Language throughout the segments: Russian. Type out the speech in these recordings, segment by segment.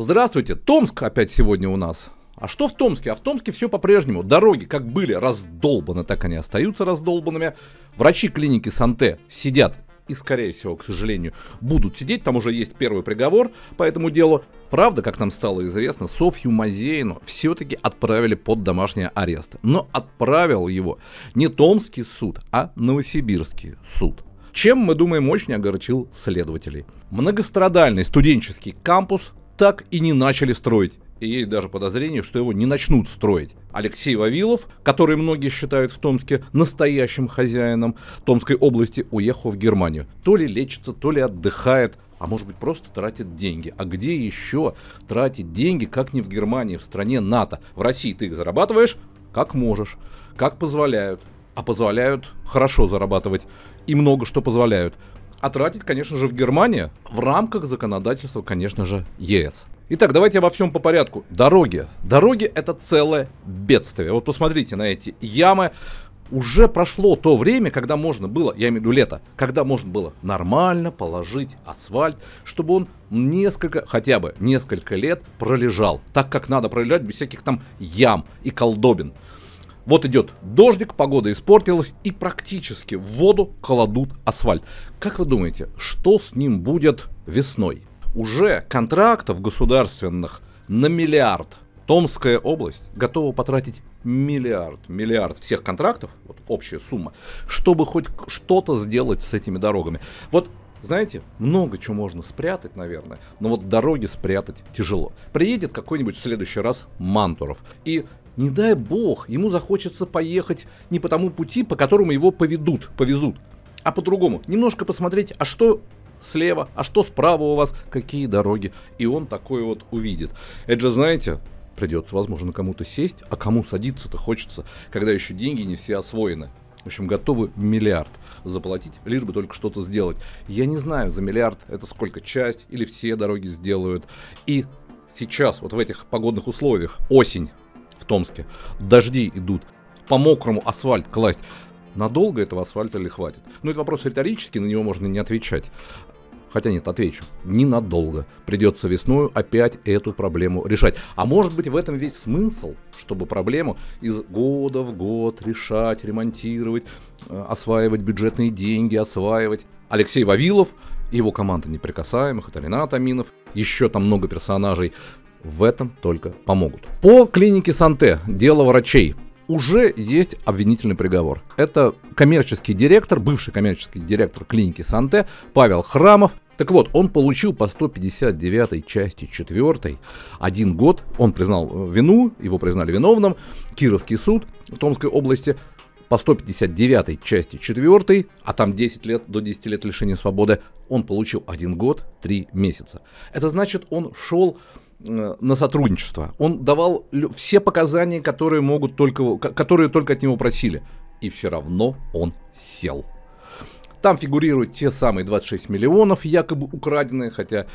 Здравствуйте, Томск опять сегодня у нас. А что в Томске? А в Томске все по-прежнему. Дороги как были раздолбаны, так они остаются раздолбанными. Врачи клиники Санте сидят и, скорее всего, к сожалению, будут сидеть. Там уже есть первый приговор по этому делу. Правда, как нам стало известно, Софью Мазейну все-таки отправили под домашний арест. Но отправил его не Томский суд, а Новосибирский суд. Чем, мы думаем, очень огорчил следователей. Многострадальный студенческий кампус так и не начали строить. И есть даже подозрение, что его не начнут строить. Алексей Вавилов, который многие считают в Томске настоящим хозяином Томской области, уехал в Германию. То ли лечится, то ли отдыхает, а может быть просто тратит деньги. А где еще тратить деньги, как не в Германии, в стране НАТО? В России ты их зарабатываешь, как можешь, как позволяют. А позволяют хорошо зарабатывать и много что позволяют а тратить, конечно же, в Германии в рамках законодательства, конечно же, ЕС. Итак, давайте обо всем по порядку. Дороги. Дороги это целое бедствие. Вот посмотрите на эти ямы. Уже прошло то время, когда можно было, я имею в виду лето, когда можно было нормально положить асфальт, чтобы он несколько, хотя бы несколько лет пролежал. Так как надо пролежать без всяких там ям и колдобин. Вот идет дождик, погода испортилась, и практически в воду кладут асфальт. Как вы думаете, что с ним будет весной? Уже контрактов государственных на миллиард. Томская область готова потратить миллиард, миллиард всех контрактов, вот общая сумма, чтобы хоть что-то сделать с этими дорогами. Вот знаете, много чего можно спрятать, наверное, но вот дороги спрятать тяжело. Приедет какой-нибудь в следующий раз Мантуров и не дай бог, ему захочется поехать не по тому пути, по которому его поведут, повезут, а по-другому. Немножко посмотреть, а что слева, а что справа у вас, какие дороги. И он такое вот увидит. Это же, знаете, придется, возможно, кому-то сесть, а кому садиться-то хочется, когда еще деньги не все освоены. В общем, готовы миллиард заплатить, лишь бы только что-то сделать. Я не знаю, за миллиард это сколько часть или все дороги сделают. И сейчас, вот в этих погодных условиях, осень, Томске. Дожди идут. По мокрому асфальт класть. Надолго этого асфальта ли хватит? Ну, это вопрос риторический, на него можно не отвечать. Хотя нет, отвечу, ненадолго. Придется весной опять эту проблему решать. А может быть в этом весь смысл, чтобы проблему из года в год решать, ремонтировать, э, осваивать бюджетные деньги, осваивать. Алексей Вавилов, его команда неприкасаемых, это Ренат Аминов, еще там много персонажей в этом только помогут. По клинике Санте дело врачей уже есть обвинительный приговор. Это коммерческий директор, бывший коммерческий директор клиники Санте Павел Храмов. Так вот, он получил по 159 части 4 один год. Он признал э, вину, его признали виновным. Кировский суд в Томской области по 159 части 4, а там 10 лет, до 10 лет лишения свободы, он получил один год 3 месяца. Это значит, он шел Э, на сотрудничество. Он давал все показания, которые могут только, которые только от него просили. И все равно он сел. Там фигурируют те самые 26 миллионов, якобы украденные, хотя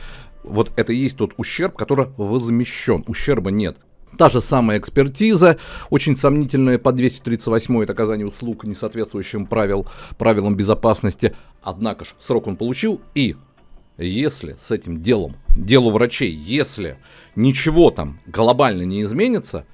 вот это и есть тот ущерб, который возмещен. Ущерба нет. Та же самая экспертиза, очень сомнительная по 238 это оказание услуг, не соответствующим правил, правилам безопасности. Однако же срок он получил и если с этим делом, делу врачей, если ничего там глобально не изменится,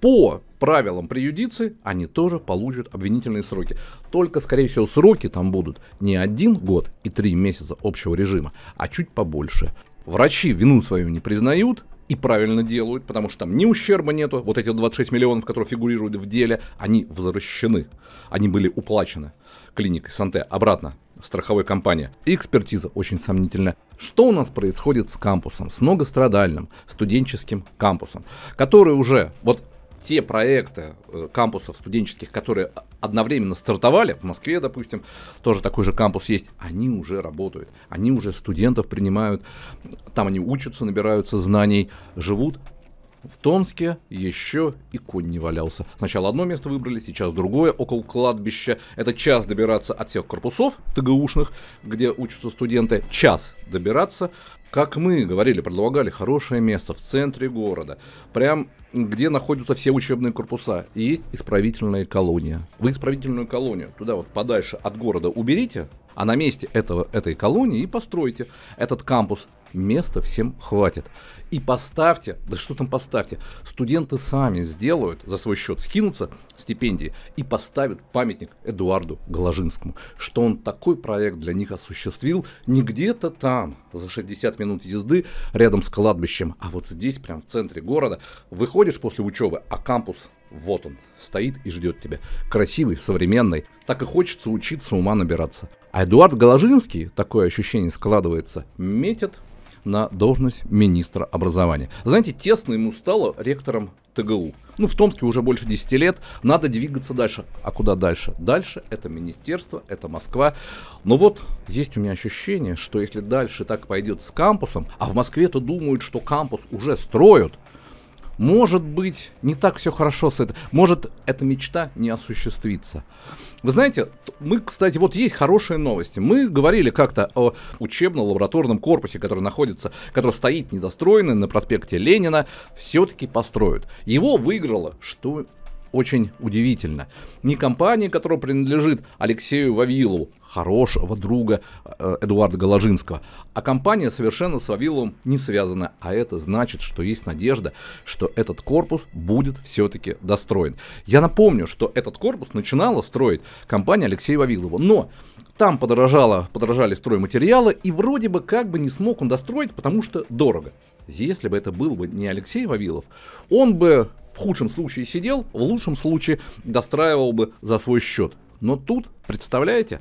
по правилам преюдиции они тоже получат обвинительные сроки. Только, скорее всего, сроки там будут не один год и три месяца общего режима, а чуть побольше. Врачи вину свою не признают, и правильно делают, потому что там ни ущерба нету, вот эти 26 миллионов, которые фигурируют в деле, они возвращены, они были уплачены клиникой Санте обратно страховой компании. экспертиза очень сомнительная. Что у нас происходит с кампусом, с многострадальным студенческим кампусом, который уже, вот те проекты э, кампусов студенческих, которые одновременно стартовали, в Москве, допустим, тоже такой же кампус есть, они уже работают, они уже студентов принимают, там они учатся, набираются знаний, живут, в Томске еще и конь не валялся. Сначала одно место выбрали, сейчас другое, около кладбища. Это час добираться от всех корпусов ТГУшных, где учатся студенты, час добираться как мы говорили, предлагали хорошее место в центре города, прям где находятся все учебные корпуса. есть исправительная колония. Вы исправительную колонию туда вот подальше от города уберите, а на месте этого, этой колонии и постройте этот кампус. Места всем хватит. И поставьте, да что там поставьте, студенты сами сделают за свой счет, скинутся стипендии и поставят памятник Эдуарду Голожинскому, что он такой проект для них осуществил не где-то там, за 60 минут езды, рядом с кладбищем, а вот здесь, прям в центре города. Выходишь после учебы, а кампус вот он, стоит и ждет тебя. Красивый, современный. Так и хочется учиться, ума набираться. А Эдуард Голожинский, такое ощущение складывается, метит на должность министра образования. Знаете, тесно ему стало ректором ТГУ. Ну, в Томске уже больше 10 лет, надо двигаться дальше. А куда дальше? Дальше это министерство, это Москва. Но вот есть у меня ощущение, что если дальше так пойдет с кампусом, а в Москве-то думают, что кампус уже строят, может быть, не так все хорошо с этой... Может, эта мечта не осуществится. Вы знаете, мы, кстати, вот есть хорошие новости. Мы говорили как-то о учебно-лабораторном корпусе, который находится, который стоит недостроенный на проспекте Ленина, все-таки построят. Его выиграло, что очень удивительно. Не компания, которая принадлежит Алексею Вавилову, хорошего друга э, Эдуарда Голожинского, а компания совершенно с Вавиловым не связана. А это значит, что есть надежда, что этот корпус будет все-таки достроен. Я напомню, что этот корпус начинала строить компания Алексея Вавилова. Но там подорожало, подорожали стройматериалы, и вроде бы как бы не смог он достроить, потому что дорого. Если бы это был бы не Алексей Вавилов, он бы в худшем случае сидел, в лучшем случае достраивал бы за свой счет. Но тут, представляете,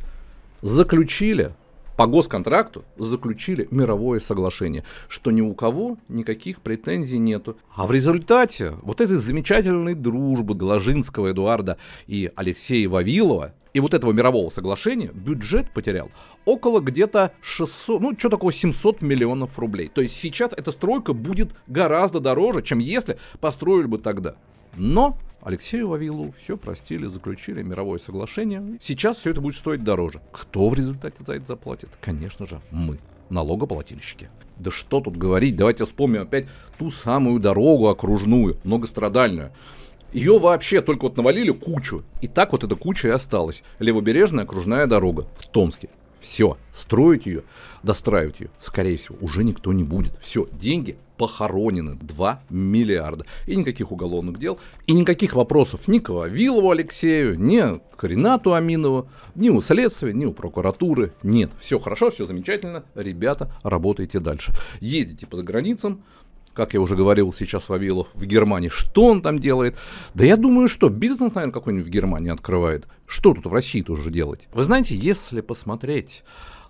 заключили по госконтракту заключили мировое соглашение, что ни у кого никаких претензий нету. А в результате вот этой замечательной дружбы Глажинского Эдуарда и Алексея Вавилова и вот этого мирового соглашения бюджет потерял около где-то 600, ну, что такое 700 миллионов рублей. То есть сейчас эта стройка будет гораздо дороже, чем если построили бы тогда. Но Алексею Вавилу все простили, заключили мировое соглашение. Сейчас все это будет стоить дороже. Кто в результате за это заплатит? Конечно же, мы, налогоплательщики. Да что тут говорить, давайте вспомним опять ту самую дорогу окружную, многострадальную. Ее вообще только вот навалили кучу. И так вот эта куча и осталась. Левобережная окружная дорога в Томске. Все, строить ее, достраивать ее, скорее всего, уже никто не будет. Все, деньги похоронены 2 миллиарда. И никаких уголовных дел, и никаких вопросов ни к Вавилову Алексею, ни к Ренату Аминову, ни у следствия, ни у прокуратуры. Нет, все хорошо, все замечательно. Ребята, работайте дальше. Ездите по заграницам, как я уже говорил сейчас Вавилов, в Германии. Что он там делает? Да я думаю, что бизнес, наверное, какой-нибудь в Германии открывает. Что тут в России тоже делать? Вы знаете, если посмотреть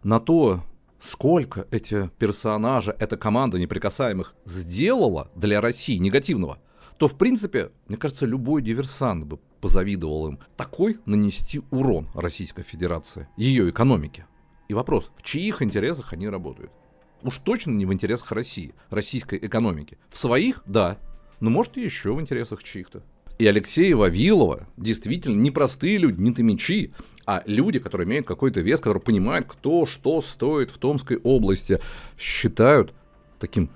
на то, сколько эти персонажи, эта команда неприкасаемых сделала для России негативного, то, в принципе, мне кажется, любой диверсант бы позавидовал им такой нанести урон Российской Федерации, ее экономике. И вопрос, в чьих интересах они работают? Уж точно не в интересах России, российской экономики. В своих – да, но может и еще в интересах чьих-то. И Алексея Вавилова действительно не простые люди, не томичи, а люди, которые имеют какой-то вес, которые понимают, кто что стоит в Томской области, считают таким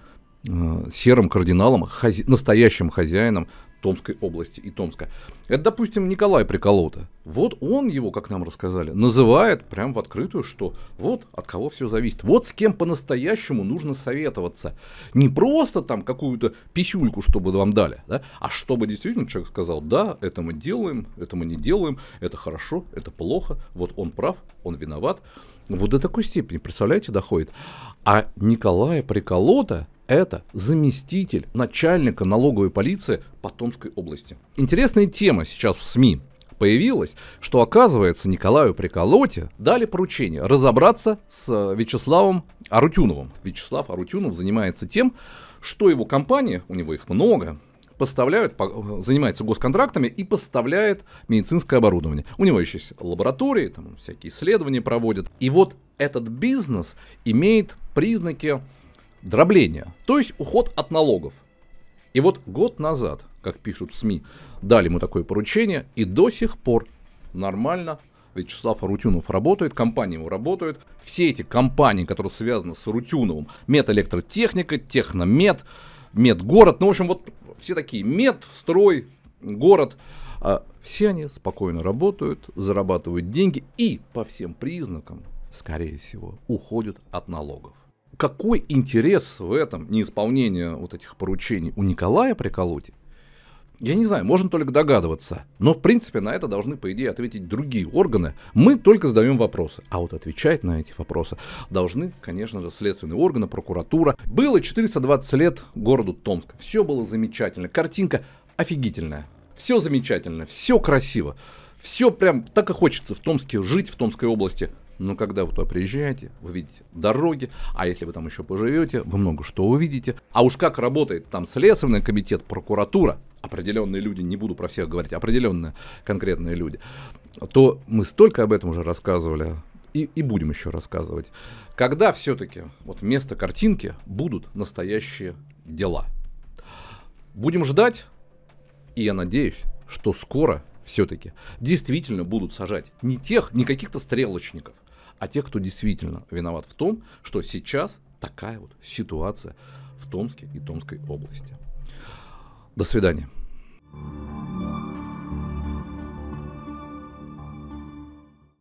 э, серым кардиналом, хозя... настоящим хозяином Томской области и Томска. Это, допустим, Николай Приколота. Вот он его, как нам рассказали, называет прямо в открытую, что вот от кого все зависит. Вот с кем по-настоящему нужно советоваться. Не просто там какую-то писюльку, чтобы вам дали, да, а чтобы действительно человек сказал, да, это мы делаем, это мы не делаем, это хорошо, это плохо, вот он прав, он виноват. Вот до такой степени, представляете, доходит. А Николая Приколота это заместитель начальника налоговой полиции Потомской области. Интересная тема сейчас в СМИ появилась, что оказывается Николаю Приколоте дали поручение разобраться с э, Вячеславом Арутюновым. Вячеслав Арутюнов занимается тем, что его компания, у него их много, поставляют, занимается госконтрактами и поставляет медицинское оборудование. У него еще есть лаборатории, там всякие исследования проводят. И вот этот бизнес имеет признаки дробление, то есть уход от налогов. И вот год назад, как пишут СМИ, дали ему такое поручение, и до сих пор нормально Вячеслав Арутюнов работает, компании его работают. Все эти компании, которые связаны с Рутюновым, Метэлектротехника, Техномед, Медгород, ну, в общем, вот все такие, Мед, Строй, Город, а все они спокойно работают, зарабатывают деньги и, по всем признакам, скорее всего, уходят от налогов какой интерес в этом неисполнение вот этих поручений у Николая Приколоти, я не знаю, можно только догадываться. Но, в принципе, на это должны, по идее, ответить другие органы. Мы только задаем вопросы. А вот отвечать на эти вопросы должны, конечно же, следственные органы, прокуратура. Было 420 лет городу Томск, Все было замечательно. Картинка офигительная. Все замечательно, все красиво. Все прям так и хочется в Томске жить, в Томской области. Но ну, когда вы туда приезжаете, вы видите дороги, а если вы там еще поживете, вы много что увидите. А уж как работает там следственный комитет, прокуратура, определенные люди, не буду про всех говорить, определенные конкретные люди, то мы столько об этом уже рассказывали, и, и будем еще рассказывать. Когда все-таки вот вместо картинки будут настоящие дела? Будем ждать, и я надеюсь, что скоро все-таки действительно будут сажать не тех, не каких-то стрелочников, а тех, кто действительно виноват в том, что сейчас такая вот ситуация в Томске и Томской области. До свидания.